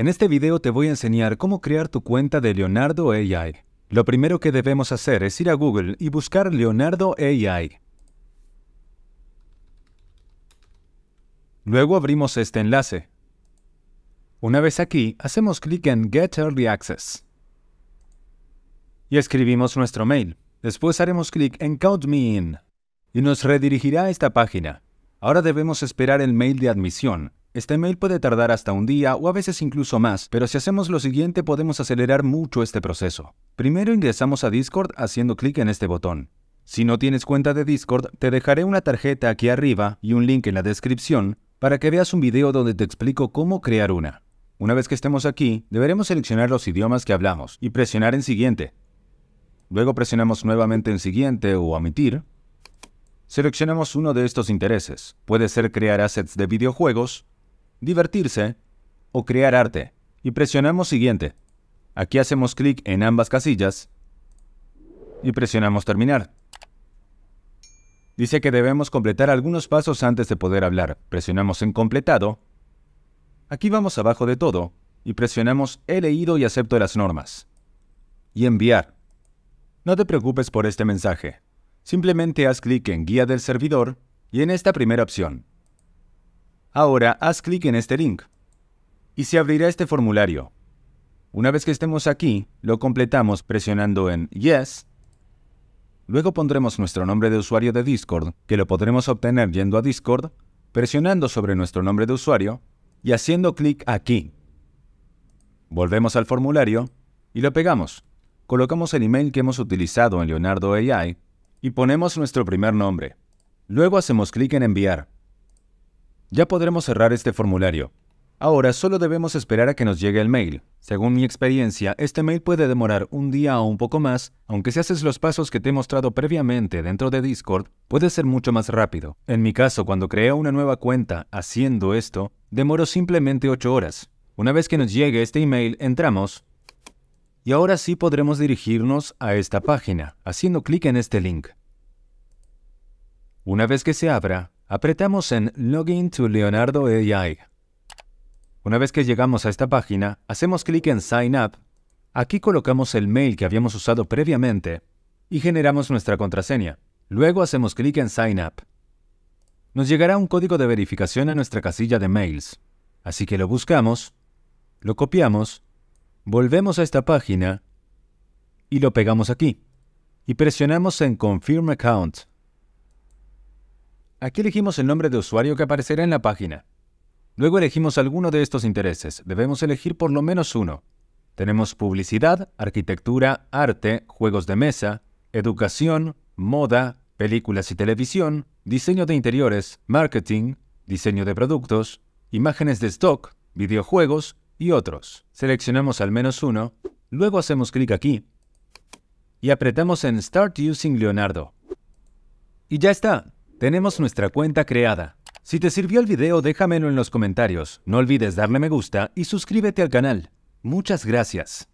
En este video te voy a enseñar cómo crear tu cuenta de Leonardo AI. Lo primero que debemos hacer es ir a Google y buscar Leonardo AI. Luego abrimos este enlace. Una vez aquí, hacemos clic en Get Early Access. Y escribimos nuestro mail. Después haremos clic en Count Me In. Y nos redirigirá a esta página. Ahora debemos esperar el mail de admisión, este mail puede tardar hasta un día o a veces incluso más, pero si hacemos lo siguiente podemos acelerar mucho este proceso. Primero ingresamos a Discord haciendo clic en este botón. Si no tienes cuenta de Discord, te dejaré una tarjeta aquí arriba y un link en la descripción para que veas un video donde te explico cómo crear una. Una vez que estemos aquí, deberemos seleccionar los idiomas que hablamos y presionar en Siguiente. Luego presionamos nuevamente en Siguiente o Omitir. Seleccionamos uno de estos intereses. Puede ser crear assets de videojuegos, divertirse o crear arte y presionamos siguiente. Aquí hacemos clic en ambas casillas y presionamos terminar. Dice que debemos completar algunos pasos antes de poder hablar. Presionamos en completado. Aquí vamos abajo de todo y presionamos he leído y acepto las normas. Y enviar. No te preocupes por este mensaje. Simplemente haz clic en guía del servidor y en esta primera opción, Ahora haz clic en este link y se abrirá este formulario. Una vez que estemos aquí, lo completamos presionando en Yes. Luego pondremos nuestro nombre de usuario de Discord, que lo podremos obtener yendo a Discord, presionando sobre nuestro nombre de usuario y haciendo clic aquí. Volvemos al formulario y lo pegamos. Colocamos el email que hemos utilizado en Leonardo AI y ponemos nuestro primer nombre. Luego hacemos clic en Enviar. Ya podremos cerrar este formulario. Ahora solo debemos esperar a que nos llegue el mail. Según mi experiencia, este mail puede demorar un día o un poco más, aunque si haces los pasos que te he mostrado previamente dentro de Discord, puede ser mucho más rápido. En mi caso, cuando creé una nueva cuenta haciendo esto, demoró simplemente 8 horas. Una vez que nos llegue este email, entramos y ahora sí podremos dirigirnos a esta página, haciendo clic en este link. Una vez que se abra, Apretamos en Login to Leonardo AI. Una vez que llegamos a esta página, hacemos clic en Sign Up. Aquí colocamos el mail que habíamos usado previamente y generamos nuestra contraseña. Luego hacemos clic en Sign Up. Nos llegará un código de verificación a nuestra casilla de mails. Así que lo buscamos, lo copiamos, volvemos a esta página y lo pegamos aquí. Y presionamos en Confirm Account. Aquí elegimos el nombre de usuario que aparecerá en la página. Luego elegimos alguno de estos intereses. Debemos elegir por lo menos uno. Tenemos publicidad, arquitectura, arte, juegos de mesa, educación, moda, películas y televisión, diseño de interiores, marketing, diseño de productos, imágenes de stock, videojuegos y otros. Seleccionamos al menos uno, luego hacemos clic aquí y apretamos en Start Using Leonardo. Y ya está, tenemos nuestra cuenta creada. Si te sirvió el video déjamelo en los comentarios, no olvides darle me gusta y suscríbete al canal. Muchas gracias.